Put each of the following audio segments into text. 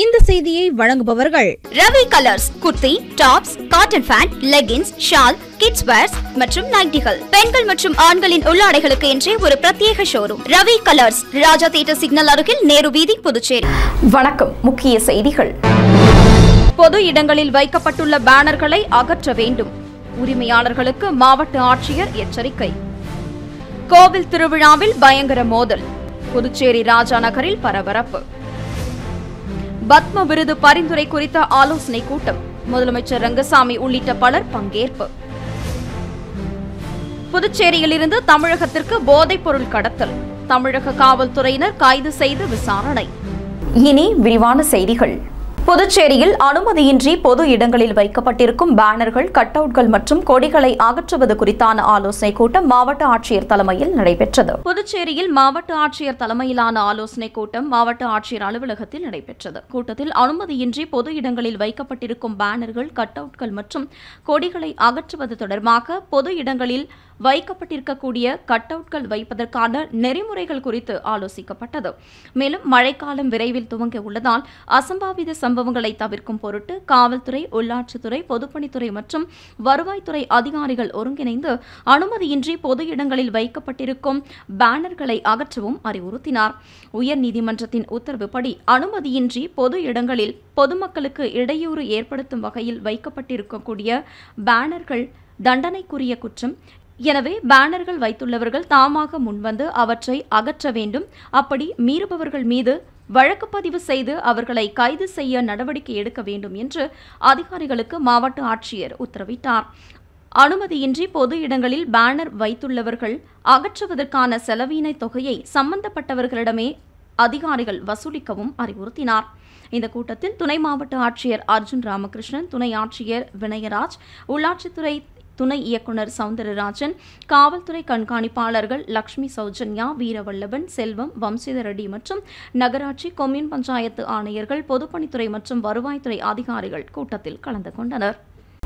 இந்த செய்தியை வழங்குபவர்கள் Ravi Colours kurti tops cotton pant leggings shawl kids wears மற்றும் நைட்டிகள் பெண்கள் மற்றும் ஆண்களின் உள்ளாடைகளுக்கு என்றே ஒரு பிரத்யேக showroom Ravi Colours Raja theatre signal அருகில் நேரு வீதி புதுச்சேரி வணக்கம் முக்கிய செய்திகள் பொது இடங்களில் வைக்கப்பட்டுள்ள பேனர்களை அகற்ற வேண்டும் உரிமையாளர்களுக்கு மாவட்ட ஆட்சியர் எச்சரிக்கை கோவில் திருவிழாவில் பயங்கர மோதல் புதுச்சேரி ராஜா நகரில் பரபரப்பு பத்ம விருது பரிந்துரை குறித்த ஆலோசனை கூட்டம் முதலமைச்சர் ரங்கசாமி உள்ளிட்ட பலர் பங்கேற்பு புதுச்சேரியிலிருந்து தமிழகத்திற்கு போதைப் பொருள் கடத்தல் தமிழக காவல்துறையினர் கைது செய்து விசாரணை இனி விரிவான செய்திகள் புதுச்சேரியில் அனுமதியின்றி பொது இடங்களில் வைக்கப்பட்டிருக்கும் பேனர்கள் கட் அவுட்கள் மற்றும் கொடிகளை அகற்றுவது குறித்தான ஆலோசனைக் கூட்டம் மாவட்ட ஆட்சியர் தலைமையில் நடைபெற்றது புதுச்சேரியில் மாவட்ட ஆட்சியர் தலைமையிலான ஆலோசனைக் கூட்டம் மாவட்ட ஆட்சியர் அலுவலகத்தில் நடைபெற்றது கூட்டத்தில் அனுமதியின்றி பொது இடங்களில் வைக்கப்பட்டிருக்கும் பேனர்கள் கட் அவுட்கள் மற்றும் கொடிகளை அகற்றுவது தொடர்பாக பொது இடங்களில் வைக்கப்பட்டிருக்கக்கூடிய கட் அவுட்கள் வைப்பதற்கான நெறிமுறைகள் குறித்து ஆலோசிக்கப்பட்டது மேலும் மழைக்காலம் விரைவில் துவங்க உள்ளதால் அசம்பாவித சம்பவங்களை தவிர்க்கும் பொருட்டு காவல்துறை உள்ளாட்சித்துறை பொதுப்பணித்துறை மற்றும் வருவாய்த்துறை அதிகாரிகள் ஒருங்கிணைந்து அனுமதியின்றி பொது இடங்களில் வைக்கப்பட்டிருக்கும் பேனர்களை அகற்றவும் அறிவுறுத்தினார் உயர்நீதிமன்றத்தின் உத்தரவுப்படி அனுமதியின்றி பொது இடங்களில் பொதுமக்களுக்கு இடையூறு ஏற்படுத்தும் வகையில் வைக்கப்பட்டிருக்கக்கூடிய பேனர்கள் தண்டனைக்குரிய குற்றம் எனவே பேனர்கள் வைத்துள்ளவர்கள் தாமாக முன்வந்து அவற்றை அகற்ற வேண்டும் அப்படி மீறுபவர்கள் மீது வழக்கு பதிவு செய்து அவர்களை கைது செய்ய நடவடிக்கை எடுக்க வேண்டும் என்று அதிகாரிகளுக்கு மாவட்ட ஆட்சியர் உத்தரவிட்டார் அனுமதியின்றி பொது இடங்களில் பேனர் வைத்துள்ளவர்கள் அகற்றுவதற்கான செலவினை தொகையை சம்பந்தப்பட்டவர்களிடமே அதிகாரிகள் வசூலிக்கவும் அறிவுறுத்தினார் இந்த கூட்டத்தில் துணை மாவட்ட ஆட்சியர் அர்ஜுன் ராமகிருஷ்ணன் துணை ஆட்சியர் வினயராஜ் உள்ளாட்சித்துறை துணை இயக்குநர் சவுந்தரராஜன் காவல்துறை கண்காணிப்பாளர்கள் லக்ஷ்மி சௌஜன்யா வீரவல்லபன் செல்வம் வம்சிதர் ரெட்டி மற்றும் நகராட்சி கொம்யூன் பஞ்சாயத்து ஆணையர்கள் பொதுப்பணித்துறை மற்றும் வருவாய்த்துறை அதிகாரிகள் கூட்டத்தில் கலந்து கொண்டனர்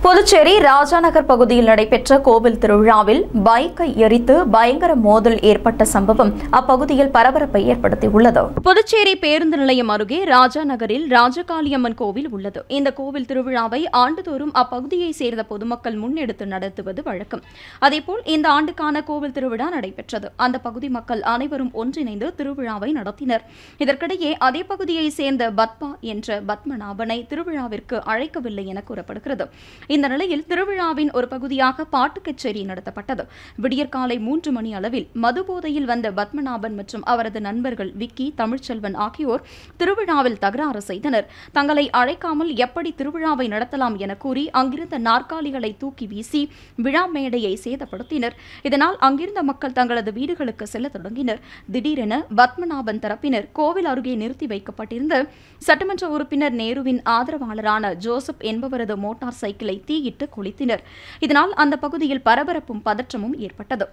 புதுச்சேரி ராஜாநகர் பகுதியில் நடைபெற்ற கோவில் திருவிழாவில் பைக்கை எரித்து பயங்கர மோதல் ஏற்பட்ட சம்பவம் அப்பகுதியில் பரபரப்பை ஏற்படுத்தியுள்ளது புதுச்சேரி பேருந்து நிலையம் அருகே ராஜாநகரில் ராஜகாளியம்மன் கோவில் உள்ளது இந்த கோவில் திருவிழாவை ஆண்டுதோறும் அப்பகுதியை சேர்ந்த பொதுமக்கள் முன்னெடுத்து நடத்துவது வழக்கம் அதேபோல் இந்த ஆண்டுக்கான கோவில் திருவிழா நடைபெற்றது அந்த பகுதி மக்கள் அனைவரும் ஒன்றிணைந்து திருவிழாவை நடத்தினர் இதற்கிடையே அதே பகுதியை சேர்ந்த பத்மா என்ற பத்மநாபனை திருவிழாவிற்கு அழைக்கவில்லை என கூறப்படுகிறது இந்த நிலையில் திருவிழாவின் ஒரு பகுதியாக பாட்டு கச்சேரி நடத்தப்பட்டது விடியற்காலை மூன்று மணி அளவில் மதுபோதையில் வந்த பத்மநாபன் மற்றும் அவரது நண்பர்கள் விக்கி தமிழ்ச்செல்வன் ஆகியோர் திருவிழாவில் தகராறு செய்தனர் தங்களை அழைக்காமல் எப்படி திருவிழாவை நடத்தலாம் என கூறி அங்கிருந்த நாற்காலிகளை தூக்கி வீசி விழா மேடையை சேதப்படுத்தினர் இதனால் அங்கிருந்த மக்கள் தங்களது வீடுகளுக்கு செல்ல தொடங்கினர் திடீரென பத்மநாபன் தரப்பினர் கோவில் அருகே நிறுத்தி வைக்கப்பட்டிருந்த சட்டமன்ற உறுப்பினர் நேருவின் ஆதரவாளரான ஜோசப் என்பவரது மோட்டார் சைக்கிளை தீயிட்டு கொளுத்தினர் இதனால் அந்த பகுதியில் பரபரப்பும் பதற்றமும் ஏற்பட்டது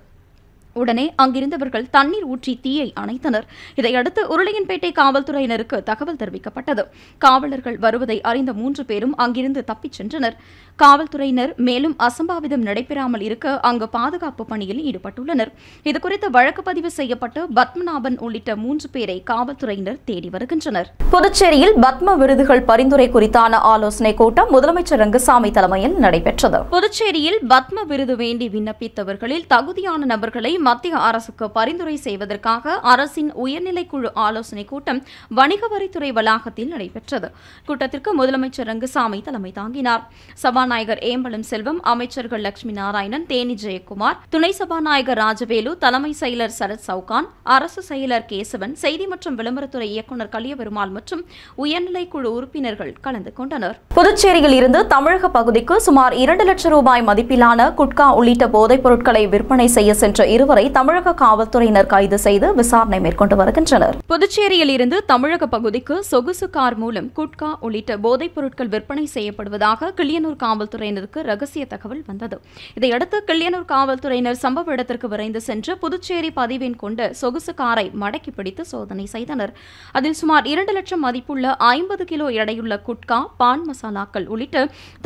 உடனே அங்கிருந்தவர்கள் தண்ணீர் ஊற்றி தீயை அணைத்தனர் இதையடுத்து உருளையன்பேட்டை காவல்துறையினருக்கு தகவல் தெரிவிக்கப்பட்டது காவலர்கள் வருவதை அறிந்த மூன்று பேரும் அங்கிருந்து தப்பிச் சென்றனர் காவல்துறையினர் மேலும் அசம்பாவிதம் நடைபெறாமல் இருக்க அங்கு பாதுகாப்பு பணியில் ஈடுபட்டுள்ளனர் இதுகுறித்து வழக்கு பதிவு செய்யப்பட்டு பத்மநாபன் உள்ளிட்ட மூன்று பேரை காவல்துறையினர் தேடி வருகின்றனர் புதுச்சேரியில் பத்ம விருதுகள் பரிந்துரை குறித்தான ஆலோசனைக் கூட்டம் முதலமைச்சர் ரங்கசாமி தலைமையில் நடைபெற்றது புதுச்சேரியில் பத்ம விருது வேண்டி விண்ணப்பித்தவர்களில் தகுதியான நபர்களை மத்திய அரசுக்கு பரிந்துரை செய்வதற்காக அரசின் உயர்நிலைக்குழு ஆலோசனைக் கூட்டம் வணிக வரித்துறை வளாகத்தில் நடைபெற்றது கூட்டத்திற்கு முதலமைச்சர் ரங்கசாமி தலைமை தாங்கினார் சபாநாயகர் சபாநாயகர் ஏம்பலம் செல்வம் அமைச்சர்கள் லட்சுமி நாராயணன் தேனி ஜெயக்குமார் துணை சபாநாயகர் ராஜவேலு தலைமை செயலர் சரத் சவுகான் அரசு செயலர் கேசவன் செய்தி மற்றும் விளம்பரத்துறை இயக்குநர் கலியபெருமாள் மற்றும் உயர்நிலைக்குழு உறுப்பினர்கள் கலந்து கொண்டனர் புதுச்சேரியில் இருந்து தமிழக பகுதிக்கு சுமார் இரண்டு லட்சம் ரூபாய் மதிப்பிலான குட்கா உள்ளிட்ட போதைப் பொருட்களை விற்பனை செய்ய சென்ற இருவரை தமிழக காவல்துறையினர் கைது செய்து விசாரணை மேற்கொண்டு வருகின்றனர் புதுச்சேரியில் இருந்து தமிழக பகுதிக்கு சொகுசு கார் மூலம் குட்கா உள்ளிட்ட போதைப் பொருட்கள் விற்பனை செய்யப்படுவதாக கிளியனூர் காவல் காவல்துறையினருக்கு ரகசிய தகவல் வந்தது இதையடுத்து கிள்ளியனூர் காவல்துறையினர் சம்பவ இடத்திற்கு விரைந்து சென்று புதுச்சேரி பதிவின் கொண்டு சொகுசு காரை மடக்கி பிடித்து சோதனை செய்தனர் அதில் சுமார் இரண்டு லட்சம் மதிப்புள்ள ஐம்பது கிலோ எடையுள்ள குட்கா பான் மசாலாக்கள் உள்ளிட்ட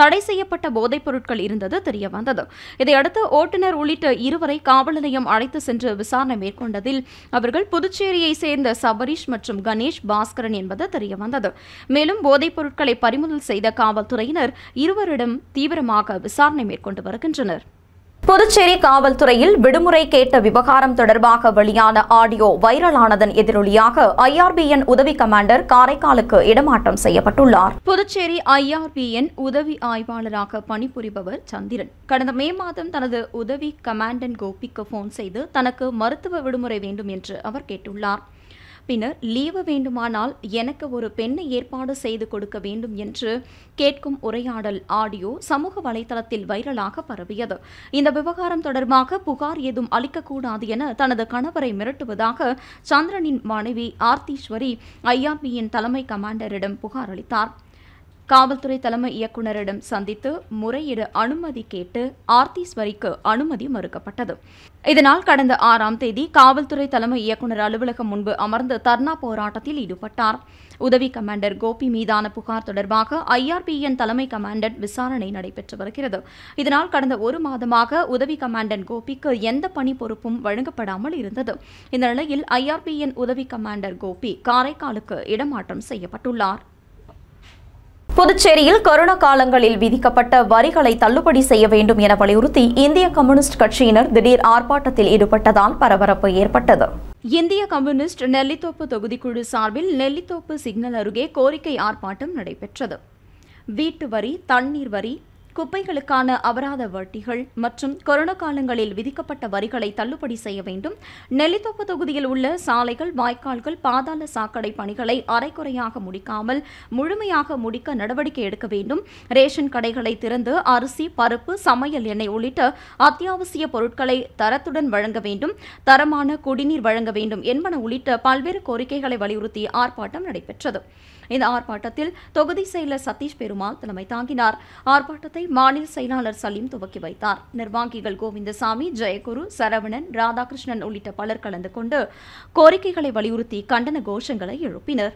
தடை செய்யப்பட்ட போதைப் பொருட்கள் இருந்தது தெரியவந்தது இதையடுத்து ஓட்டுநர் உள்ளிட்ட இருவரை காவல் நிலையம் அழைத்து சென்று விசாரணை மேற்கொண்டதில் அவர்கள் புதுச்சேரியை சேர்ந்த சபரீஷ் மற்றும் கணேஷ் பாஸ்கரன் என்பது தெரியவந்தது மேலும் போதைப் பொருட்களை பறிமுதல் செய்த காவல்துறையினர் இருவரிடம் தீவிரமாக விசாரணை மேற்கொண்டு வருகின்றனர் புதுச்சேரி காவல்துறையில் விடுமுறை கேட்ட விவகாரம் தொடர்பாக வெளியான ஆடியோ வைரலானதன் எதிரொலியாக ஐஆர்பிஎன் உதவி கமாண்டர் காரைக்காலுக்கு இடமாற்றம் செய்யப்பட்டுள்ளார் புதுச்சேரி ஐஆர்பிஎன் உதவி ஆய்வாளராக பணிபுரிபவர் சந்திரன் கடந்த மே மாதம் தனது உதவி கமாண்டன் கோபிக்கு போன் செய்து தனக்கு மருத்துவ விடுமுறை வேண்டும் என்று அவர் கேட்டுள்ளார் பின்னர் லீவு வேண்டுமானால் எனக்கு ஒரு பெண்ணை ஏற்பாடு செய்து கொடுக்க வேண்டும் என்று கேட்கும் உரையாடல் ஆடியோ சமூக வலைதளத்தில் வைரலாக பரவியது இந்த விவகாரம் தொடர்பாக புகார் ஏதும் அளிக்கக்கூடாது என தனது கணவரை மிரட்டுவதாக சந்திரனின் மனைவி ஆர்த்தீஸ்வரி ஐஆர்பியின் தலைமை கமாண்டரிடம் புகார் அளித்தார் காவல்துறை தலைமை இயக்குநரிடம் சந்தித்து முறையிட அனுமதி கேட்டு ஆர்த்தீஸ்வரிக்கு அனுமதி மறுக்கப்பட்டது இதனால் கடந்த ஆறாம் தேதி காவல்துறை தலைமை இயக்குநர் அலுவலகம் முன்பு அமர்ந்து தர்ணா போராட்டத்தில் ஈடுபட்டார் உதவி கமாண்டர் கோபி மீதான புகார் தொடர்பாக ஐஆர்பிஎன் தலைமை கமாண்டன்ட் விசாரணை நடைபெற்று வருகிறது இதனால் கடந்த ஒரு மாதமாக உதவி கமாண்டன்ட் கோபிக்கு எந்த பணி பொறுப்பும் வழங்கப்படாமல் இருந்தது இந்த நிலையில் ஐஆர்பிஎன் உதவி கமாண்டர் கோபி காரைக்காலுக்கு இடமாற்றம் செய்யப்பட்டுள்ளாா் புதுச்சேரியில் கொரோனா காலங்களில் விதிக்கப்பட்ட வரிகளை தள்ளுபடி செய்ய வேண்டும் என வலியுறுத்தி இந்திய கம்யூனிஸ்ட் கட்சியினர் திடீர் ஆர்ப்பாட்டத்தில் ஈடுபட்டதால் பரபரப்பு ஏற்பட்டது இந்திய கம்யூனிஸ்ட் நெல்லித்தோப்பு தொகுதிக்குழு சார்பில் நெல்லித்தோப்பு சிக்னல் அருகே கோரிக்கை ஆர்ப்பாட்டம் நடைபெற்றது வீட்டு வரி தண்ணீர் வரி குப்பைகளுக்கான அபராத வட்டிகள் மற்றும் கொரோனா காலங்களில் விதிக்கப்பட்ட வரிகளை தள்ளுபடி செய்ய வேண்டும் நெல்லித்தோப்பு தொகுதியில் உள்ள சாலைகள் வாய்க்கால்கள் பாதாள சாக்கடை பணிகளை அரைக்குறையாக முடிக்காமல் முழுமையாக முடிக்க நடவடிக்கை எடுக்க வேண்டும் ரேஷன் கடைகளை திறந்து அரிசி பருப்பு சமையல் எண்ணெய் உள்ளிட்ட அத்தியாவசிய பொருட்களை தரத்துடன் வழங்க வேண்டும் தரமான குடிநீர் வழங்க வேண்டும் என்பன உள்ளிட்ட பல்வேறு கோரிக்கைகளை வலியுறுத்தி ஆர்ப்பாட்டம் நடைபெற்றது இந்த ஆர்ப்பாட்டத்தில் தொகுதி செயலர் சதீஷ் பெருமாள் தலைமை தாங்கினார் ஆர்ப்பாட்டத்தை மாநில செயலாளர் சலீம் துவக்கி வைத்தார் நிர்வாகிகள் கோவிந்தசாமி ஜெயகுரு சரவணன் ராதாகிருஷ்ணன் உள்ளிட்ட பலர் கலந்து கொண்டு கோரிக்கைகளை வலியுறுத்தி கண்டன கோஷங்களை எழுப்பினர்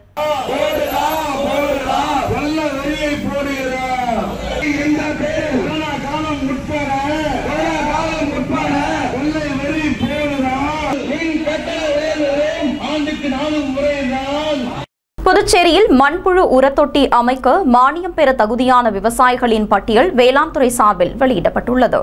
புதுச்சேரியில் மண்புழு உரத்தொட்டி அமைக்க மானியம் பெற தகுதியான விவசாயிகளின் பட்டியல் வேளாண் துறை சார்பில் வெளியிடப்பட்டுள்ளது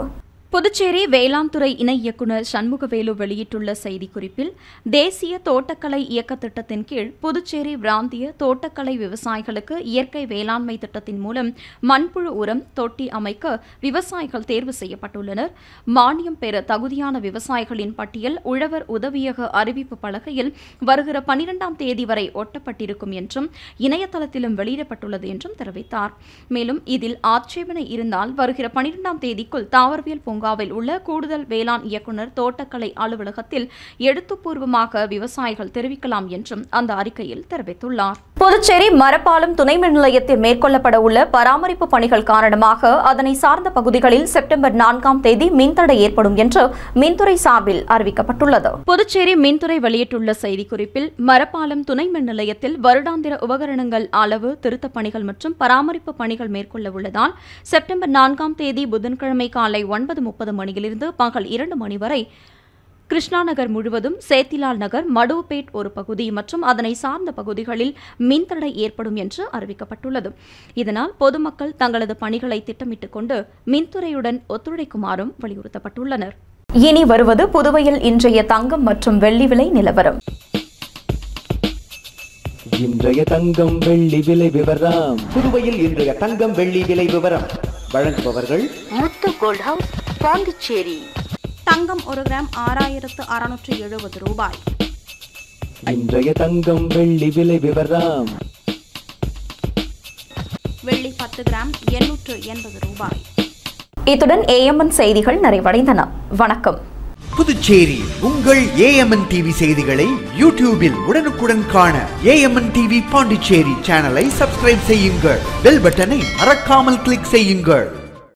புதுச்சேரி வேளாண்துறை இணை இயக்குநர் சண்முகவேலு வெளியிட்டுள்ள செய்திக்குறிப்பில் தேசிய தோட்டக்கலை இயக்க திட்டத்தின் கீழ் புதுச்சேரி பிராந்திய தோட்டக்கலை விவசாயிகளுக்கு இயற்கை வேளாண்மை திட்டத்தின் மூலம் மண்புழு உரம் தொட்டி அமைக்க விவசாயிகள் தேர்வு செய்யப்பட்டுள்ளனர் மானியம் பெற தகுதியான விவசாயிகளின் பட்டியல் உழவர் உதவியக அறிவிப்பு பலகையில் வருகிற பனிரெண்டாம் தேதி வரை ஒட்டப்பட்டிருக்கும் என்றும் இணையதளத்திலும் வெளியிடப்பட்டுள்ளது என்றும் தெரிவித்தார் மேலும் இதில் ஆட்சேபனை இருந்தால் வருகிற பனிரெண்டாம் தேதிக்குள் தாவரவியல் பூங்கா பூங்காவில் உள்ள கூடுதல் வேளாண் இயக்குநர் தோட்டக்கலை அலுவலகத்தில் எழுத்துப்பூர்வமாக விவசாயிகள் தெரிவிக்கலாம் என்றும் அந்த அறிக்கையில் தெரிவித்துள்ளார் புதுச்சேரி மரப்பாலம் துணை மின் நிலையத்தில் மேற்கொள்ளப்பட உள்ள பராமரிப்பு பணிகள் காரணமாக அதனை சார்ந்த பகுதிகளில் செப்டம்பர் நான்காம் தேதி மின்தடை ஏற்படும் என்று மின்துறை சார்பில் அறிவிக்கப்பட்டுள்ளது புதுச்சேரி மின்துறை வெளியிட்டுள்ள செய்திக்குறிப்பில் மரப்பாலம் துணை மின் நிலையத்தில் வருடாந்திர உபகரணங்கள் அளவு திருத்தப் பணிகள் மற்றும் பராமரிப்பு பணிகள் மேற்கொள்ள உள்ளதால் செப்டம்பர் நான்காம் தேதி புதன்கிழமை காலை ஒன்பது முப்பது மணியிலிருந்து பகல் இரண்டு மணி வரை கிருஷ்ணா நகர் முழுவதும் சேத்திலால் நகர் மடுவுபேட் ஒரு பகுதி மற்றும் அதனை சார்ந்த பகுதிகளில் மின்தடை ஏற்படும் என்று அறிவிக்கப்பட்டுள்ளது இதனால் பொதுமக்கள் தங்களது பணிகளை திட்டமிட்டுக் கொண்டு மின்துறையுடன் ஒத்துழைக்குமாறும் வலியுறுத்தப்பட்டுள்ளனர் இனி வருவது புதுவையில் இன்றைய தங்கம் மற்றும் வெள்ளி விலை நிலவரம் இன்றைய தங்கம் வெள்ளி விலை விவரம் புதுவையில் இன்றைய தங்கம் வெள்ளி விலை விவரம் வழங்குபவர்கள் முத்து கோல்ட் ஹவுஸ் பாண்டிச்சேரி தங்கம் ஒரு கிராம் ஆறாயிரத்து அறுநூற்று எழுபது ரூபாய் இன்றைய தங்கம் வெள்ளி விலை விவரம் வெள்ளி பத்து கிராம் எண்ணூற்று எண்பது ரூபாய் இத்துடன் ஏஎம்என் செய்திகள் நிறைவடைந்தன வணக்கம் புதுச்சேரி உங்கள் ஏஎம்என் டிவி செய்திகளை யூடியூபில் உடனுக்குடன் காண ஏஎம்என் டிவி பாண்டிச்சேரி சேனலை சப்ஸ்கிரைப் செய்யுங்கள் பெல் பட்டனை மறக்காமல் கிளிக் செய்யுங்கள்